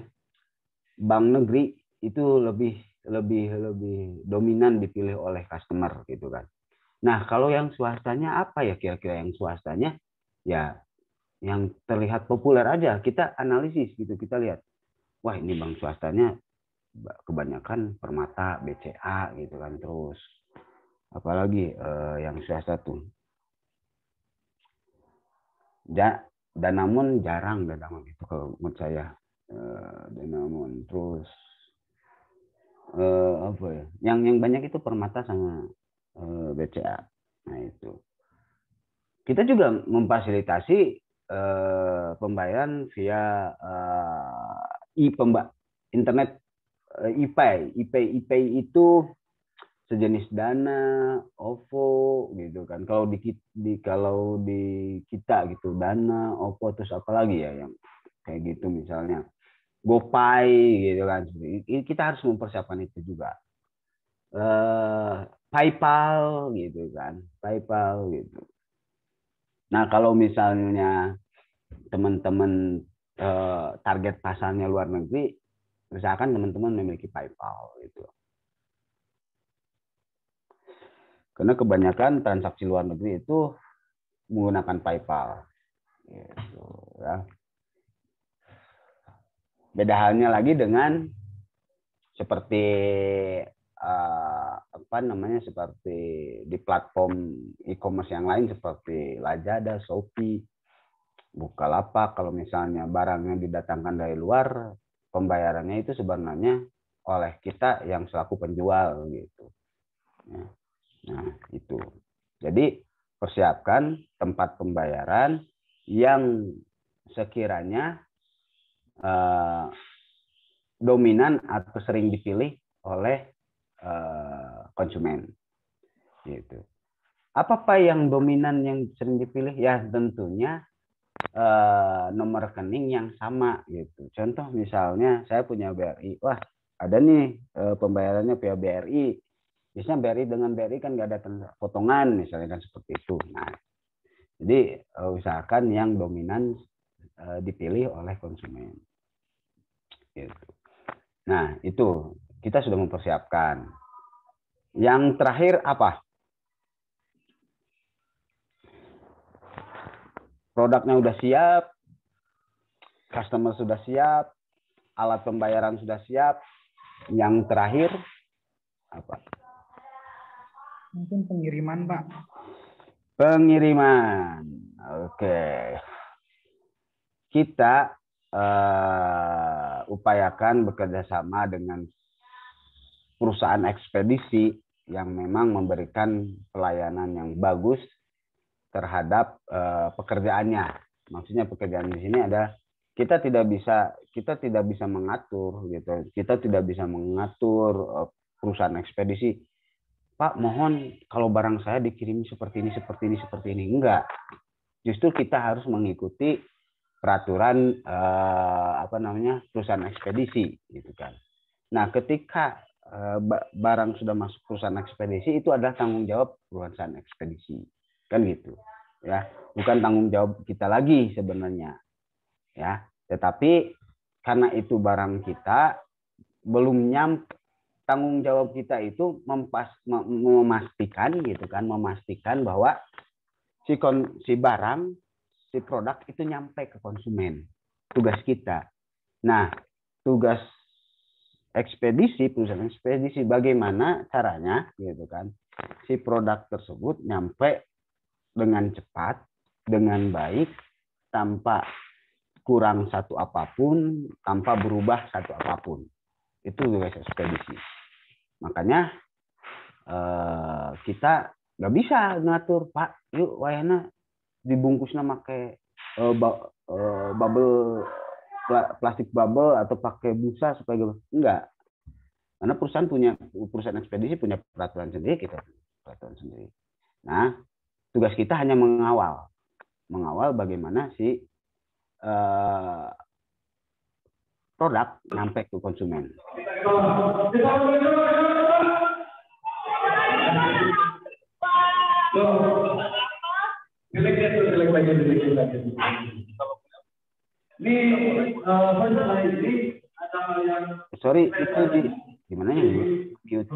bank negeri itu lebih lebih lebih dominan dipilih oleh customer gitu kan Nah, kalau yang swastanya apa ya kira-kira yang swastanya? Ya yang terlihat populer aja kita analisis gitu, kita lihat. Wah, ini bank swastanya kebanyakan Permata, BCA gitu kan terus apalagi eh, yang swasta tuh. Ja, dan namun jarang namun itu kalau menurut saya eh, dan namun terus eh, apa ya? Yang yang banyak itu Permata sama Eh, BCA. Nah itu. Kita juga memfasilitasi eh, pembayaran via eh, e pemba internet eh, IPay. IPay IPay itu sejenis Dana, OVO gitu kan. Kalau di, di kalau di kita gitu Dana, OVO terus apa lagi ya yang kayak gitu misalnya. GoPay gitu kan. Kita harus mempersiapkan itu juga. Eh, PayPal gitu kan, PayPal gitu. Nah kalau misalnya teman-teman eh, target pasarnya luar negeri, misalkan teman-teman memiliki PayPal gitu. Karena kebanyakan transaksi luar negeri itu menggunakan PayPal. Gitu, ya. Beda halnya lagi dengan seperti uh, apa namanya seperti di platform e-commerce yang lain seperti Lazada, Shopee, Bukalapak kalau misalnya barangnya didatangkan dari luar, pembayarannya itu sebenarnya oleh kita yang selaku penjual gitu. Ya. Nah, itu. Jadi persiapkan tempat pembayaran yang sekiranya eh, dominan atau sering dipilih oleh Eh, konsumen. Gitu. Apa apa yang dominan yang sering dipilih? Ya tentunya uh, nomor rekening yang sama gitu. Contoh misalnya saya punya BRI, wah ada nih uh, pembayarannya via BRI. Biasanya BRI dengan BRI kan nggak ada potongan misalnya kan seperti itu. Nah, jadi uh, usahakan yang dominan uh, dipilih oleh konsumen. Gitu. Nah, itu kita sudah mempersiapkan. Yang terakhir apa? Produknya sudah siap, customer sudah siap, alat pembayaran sudah siap. Yang terakhir apa? Mungkin pengiriman, Pak. Pengiriman. Oke. Kita uh, upayakan bekerjasama dengan perusahaan ekspedisi yang memang memberikan pelayanan yang bagus terhadap uh, pekerjaannya. Maksudnya pekerjaan di sini ada kita tidak bisa kita tidak bisa mengatur gitu. Kita tidak bisa mengatur uh, perusahaan ekspedisi. Pak, mohon kalau barang saya dikirim seperti ini, seperti ini, seperti ini. Enggak. Justru kita harus mengikuti peraturan uh, apa namanya perusahaan ekspedisi gitu kan. Nah, ketika Eh, barang sudah masuk perusahaan ekspedisi itu adalah tanggung jawab perusahaan ekspedisi kan gitu ya bukan tanggung jawab kita lagi sebenarnya ya tetapi karena itu barang kita belum nyampe tanggung jawab kita itu mempas, memastikan gitu kan memastikan bahwa si kon, si barang si produk itu nyampe ke konsumen tugas kita nah tugas ekspedisi perusahaan ekspedisi bagaimana caranya gitu kan si produk tersebut nyampe dengan cepat dengan baik tanpa kurang satu apapun tanpa berubah satu apapun itu tugas ekspedisi makanya eh, kita nggak bisa ngatur pak yuk wayana dibungkusnya pakai eh, eh, bubble plastik bubble atau pakai busa supaya gak gitu. enggak karena perusahaan punya perusahaan ekspedisi punya peraturan sendiri kita peraturan sendiri nah tugas kita hanya mengawal mengawal bagaimana si uh, produk sampai ke konsumen di uh, eh, ini ada yang sorry itu di gimana ya mute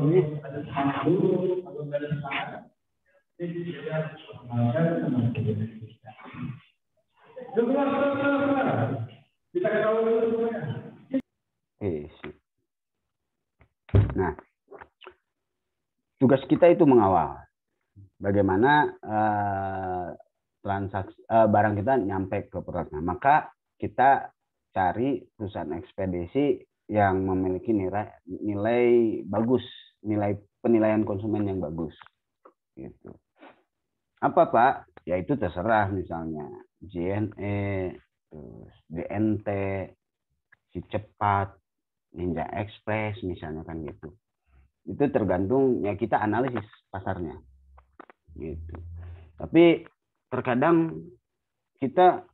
Nah, tugas kita itu mengawal bagaimana uh, transaksi uh, barang kita nyampe ke perusahaan. Maka kita cari perusahaan ekspedisi yang memiliki nilai nilai bagus, nilai penilaian konsumen yang bagus. Gitu. Apa Pak? Ya itu terserah misalnya JNE, terus DNT, si cepat, Ninja Express misalnya kan gitu. Itu tergantung ya kita analisis pasarnya. Gitu. Tapi terkadang kita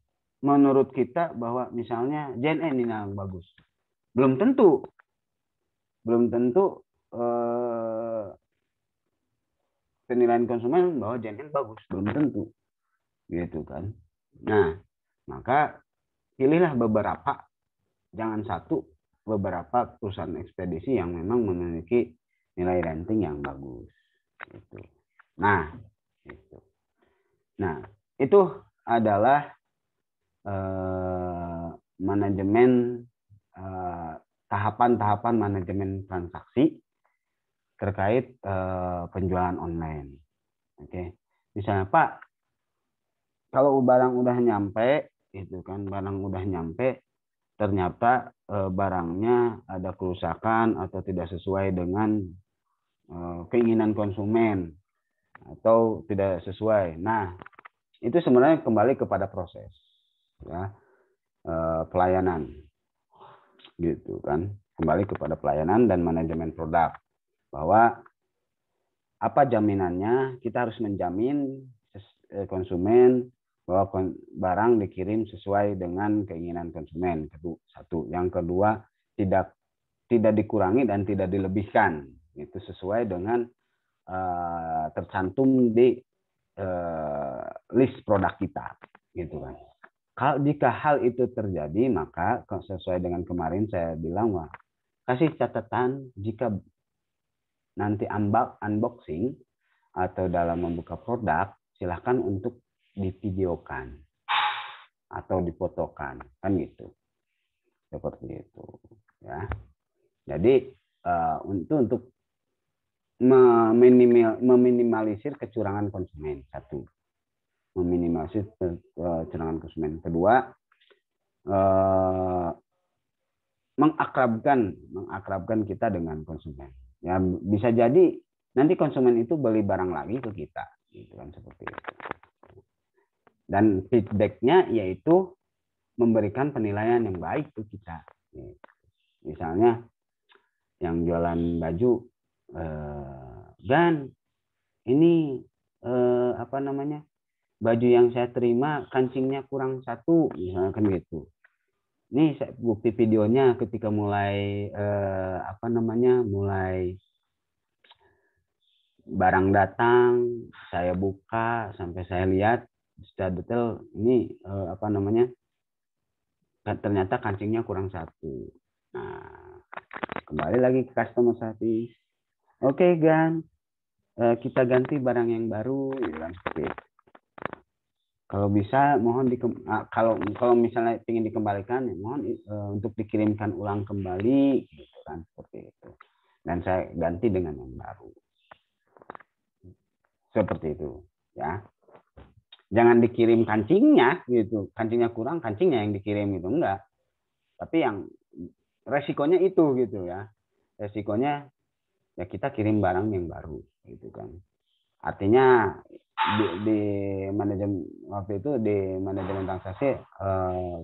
menurut kita bahwa misalnya JNN ini yang bagus. Belum tentu. Belum tentu eh, penilaian konsumen bahwa JNN bagus. Belum tentu. Gitu kan. Nah, maka pilihlah beberapa, jangan satu, beberapa perusahaan ekspedisi yang memang memiliki nilai renting yang bagus. Itu. Nah, itu. Nah, itu adalah Eh, manajemen eh, tahapan-tahapan eh, manajemen transaksi terkait eh, penjualan online. Oke, okay. misalnya Pak, kalau barang udah nyampe, itu kan barang udah nyampe, ternyata eh, barangnya ada kerusakan atau tidak sesuai dengan eh, keinginan konsumen atau tidak sesuai. Nah, itu sebenarnya kembali kepada proses ya eh, pelayanan gitu kan kembali kepada pelayanan dan manajemen produk bahwa apa jaminannya kita harus menjamin eh, konsumen bahwa barang dikirim sesuai dengan keinginan konsumen itu satu yang kedua tidak tidak dikurangi dan tidak dilebihkan itu sesuai dengan uh, tercantum di uh, list produk kita gitu kan kalau jika hal itu terjadi, maka sesuai dengan kemarin saya bilang, wah, kasih catatan jika nanti unboxing atau dalam membuka produk, silahkan untuk divideokan atau dipotokan, kan gitu. Seperti itu, ya. Jadi eh, untuk untuk meminimalisir kecurangan konsumen satu meminimalisir kecenderungan konsumen. Kedua, eh, mengakrabkan mengakrabkan kita dengan konsumen. Ya bisa jadi nanti konsumen itu beli barang lagi ke kita, gitu kan seperti itu. Dan feedbacknya yaitu memberikan penilaian yang baik ke kita. Gitu. Misalnya yang jualan baju eh, dan ini eh, apa namanya baju yang saya terima kancingnya kurang satu misalnya kan gitu ini bukti videonya ketika mulai eh, apa namanya mulai barang datang saya buka sampai saya lihat secara detail ini eh, apa namanya kan ternyata kancingnya kurang satu nah kembali lagi ke customer service oke okay, gan eh, kita ganti barang yang baru ya, seperti itu kalau bisa mohon di ah, kalau kalau misalnya ingin dikembalikan ya mohon uh, untuk dikirimkan ulang kembali gitu kan seperti itu dan saya ganti dengan yang baru seperti itu ya jangan dikirim kancingnya gitu kancingnya kurang kancingnya yang dikirim itu enggak tapi yang resikonya itu gitu ya resikonya ya kita kirim barang yang baru gitu kan Artinya di, di manajemen waktu itu di manajemen transaksi uh, eh,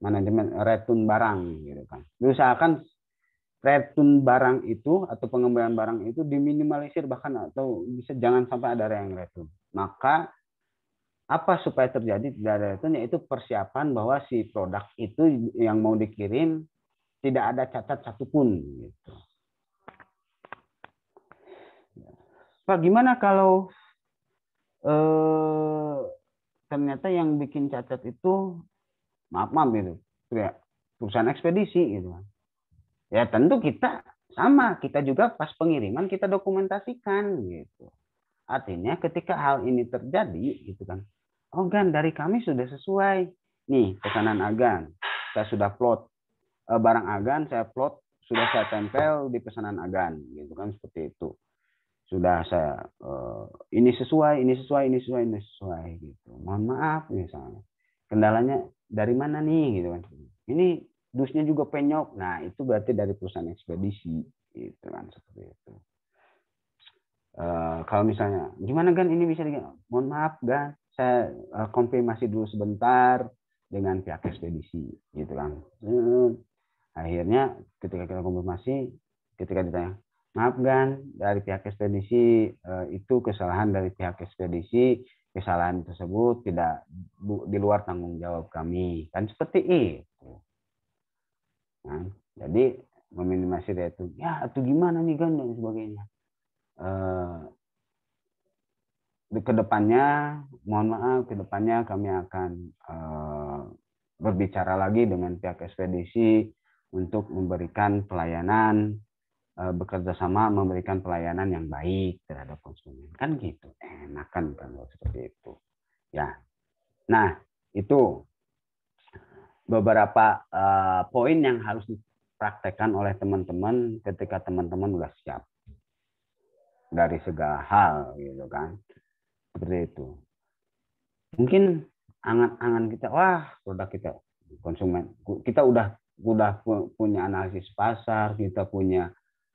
manajemen return barang gitu kan. Diusahakan return barang itu atau pengembalian barang itu diminimalisir bahkan atau bisa jangan sampai ada yang return. Maka apa supaya terjadi tidak ada return yaitu persiapan bahwa si produk itu yang mau dikirim tidak ada cacat satupun gitu. Pak, gimana kalau eh, ternyata yang bikin cacat itu maaf maaf gitu, ya perusahaan ekspedisi gitu. Ya tentu kita sama, kita juga pas pengiriman kita dokumentasikan gitu. Artinya ketika hal ini terjadi gitu kan, oh Gan dari kami sudah sesuai nih pesanan Agan, saya sudah plot eh, barang Agan, saya plot sudah saya tempel di pesanan Agan gitu kan seperti itu sudah saya uh, ini sesuai, ini sesuai, ini sesuai, ini sesuai gitu. Mohon maaf misalnya. Kendalanya dari mana nih gitu kan. Ini dusnya juga penyok. Nah, itu berarti dari perusahaan ekspedisi gitu kan seperti itu. Uh, kalau misalnya gimana kan ini bisa di mohon maaf kan saya uh, konfirmasi dulu sebentar dengan pihak ekspedisi gitu kan. Uh, akhirnya ketika kita konfirmasi ketika ditanya maaf Gan, dari pihak ekspedisi eh, itu kesalahan dari pihak ekspedisi, kesalahan tersebut tidak di luar tanggung jawab kami. Kan seperti itu. Nah, jadi meminimasi itu, ya itu gimana nih Gan dan sebagainya. Eh, kedepannya, mohon maaf, kedepannya kami akan eh, berbicara lagi dengan pihak ekspedisi untuk memberikan pelayanan Eh, bekerja sama memberikan pelayanan yang baik terhadap konsumen kan gitu enak kan kalau seperti itu ya nah itu beberapa uh, poin yang harus dipraktekkan oleh teman-teman ketika teman-teman udah siap dari segala hal gitu kan seperti itu mungkin angan-angan kita wah produk kita konsumen kita udah udah punya analisis pasar kita punya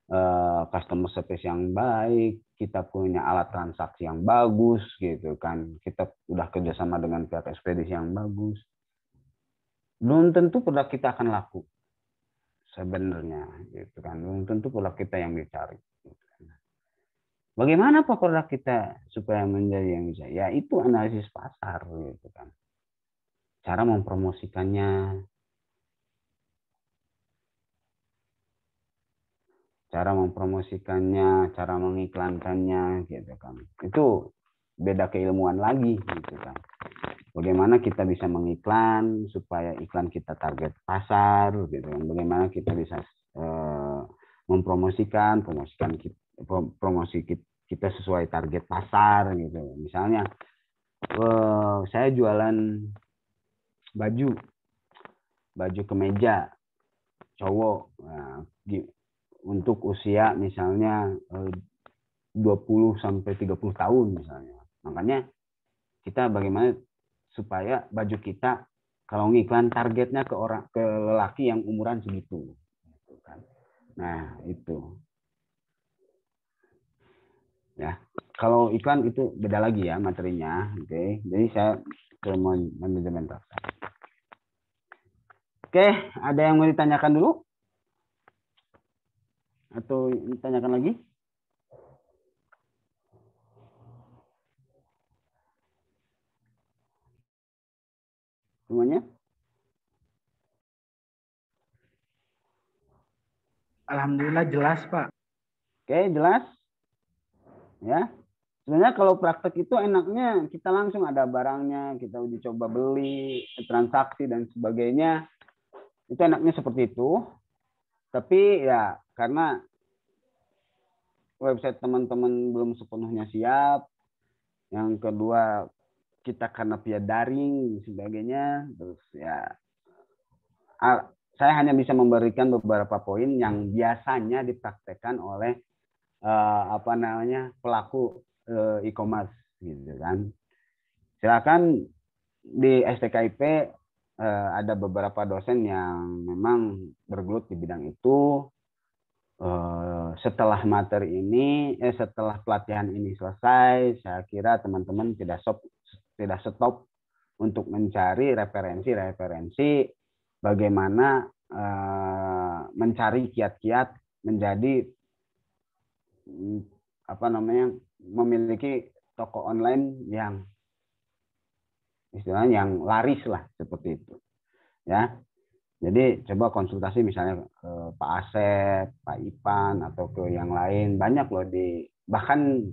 Eh, customer service yang baik, kita punya alat transaksi yang bagus gitu kan, kita udah kerjasama dengan pihak ekspedisi yang bagus, belum tentu produk kita akan laku sebenarnya gitu kan, belum tentu produk kita yang dicari. Gitu kan. Bagaimana pak produk kita supaya menjadi yang bisa? Ya itu analisis pasar gitu kan, cara mempromosikannya, cara mempromosikannya, cara mengiklankannya gitu kan. Itu beda keilmuan lagi gitu kan. Bagaimana kita bisa mengiklan supaya iklan kita target pasar gitu kan. Bagaimana kita bisa eh, mempromosikan, promosikan kita, promosi kita sesuai target pasar gitu. Misalnya eh, saya jualan baju baju kemeja cowok nah, untuk usia misalnya 20 eh, sampai 30 tahun misalnya. Makanya kita bagaimana supaya baju kita kalau ngiklan targetnya ke orang ke lelaki yang umuran segitu. Gitu kan. Nah, itu. Ya, kalau iklan itu beda lagi ya materinya, oke. Okay. Jadi saya ke manajemen Oke, okay, ada yang mau ditanyakan dulu? Atau ditanyakan lagi? Semuanya? Alhamdulillah jelas, Pak. Oke, jelas. Ya. Sebenarnya kalau praktek itu enaknya kita langsung ada barangnya, kita uji coba beli, transaksi dan sebagainya. Itu enaknya seperti itu. Tapi ya karena website teman-teman belum sepenuhnya siap. Yang kedua kita karena via daring dan sebagainya. Terus ya saya hanya bisa memberikan beberapa poin yang biasanya dipraktekkan oleh uh, apa namanya pelaku uh, e-commerce gitu kan. Silakan di STKIP Eh, ada beberapa dosen yang memang bergelut di bidang itu. Eh, setelah materi ini, eh, setelah pelatihan ini selesai, saya kira teman-teman tidak stop, tidak stop untuk mencari referensi-referensi bagaimana eh, mencari kiat-kiat menjadi mm, apa namanya memiliki toko online yang istilahnya yang laris lah seperti itu. Ya. Jadi coba konsultasi misalnya ke Pak Asep, Pak Ipan atau ke yang lain banyak loh di bahkan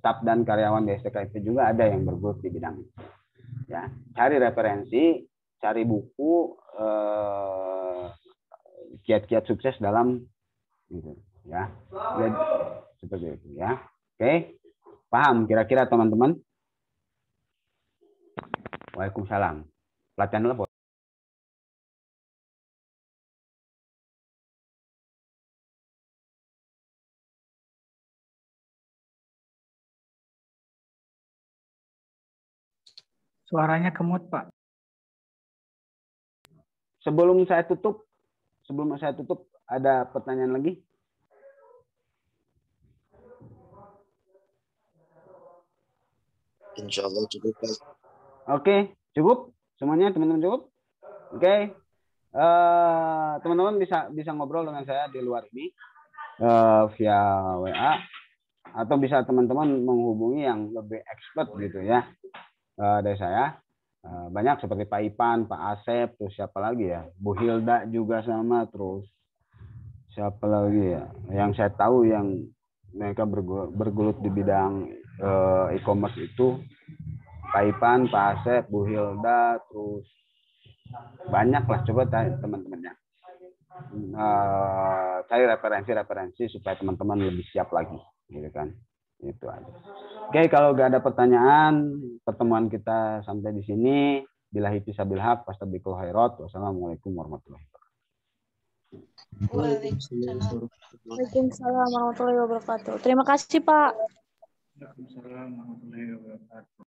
staf dan karyawan di itu juga ada yang bergelut di bidang itu. Ya, cari referensi, cari buku eh, kiat-kiat eh, sukses dalam gitu ya. Jadi, seperti itu ya. Oke. Paham kira-kira teman-teman? Waalaikumsalam. Pelatihan apa? Suaranya kemut, Pak. Sebelum saya tutup, sebelum saya tutup, ada pertanyaan lagi? Insya Allah cukup, Pak. Oke, okay. cukup semuanya teman-teman cukup. Oke, okay. uh, eh, teman-teman bisa bisa ngobrol dengan saya di luar ini uh, via WA atau bisa teman-teman menghubungi yang lebih expert gitu ya uh, dari saya uh, banyak seperti Pak Ipan, Pak Asep, terus siapa lagi ya Bu Hilda juga sama terus siapa lagi ya yang saya tahu yang mereka bergulut di bidang e-commerce itu Pak Ipan, Pak Asep, Bu Hilda, terus banyak lah coba teman-temannya. Hmm, eh, saya cari referensi-referensi supaya teman-teman lebih siap lagi, gitu kan? Itu aja. Oke, kalau nggak ada pertanyaan, pertemuan kita sampai di sini. Bila hipi sabil hak, wastabikul hairot. Wassalamualaikum warahmatullahi wabarakatuh. Waalaikumsalam warahmatullahi wabarakatuh. Terima kasih, Pak. Waalaikumsalam warahmatullahi wabarakatuh.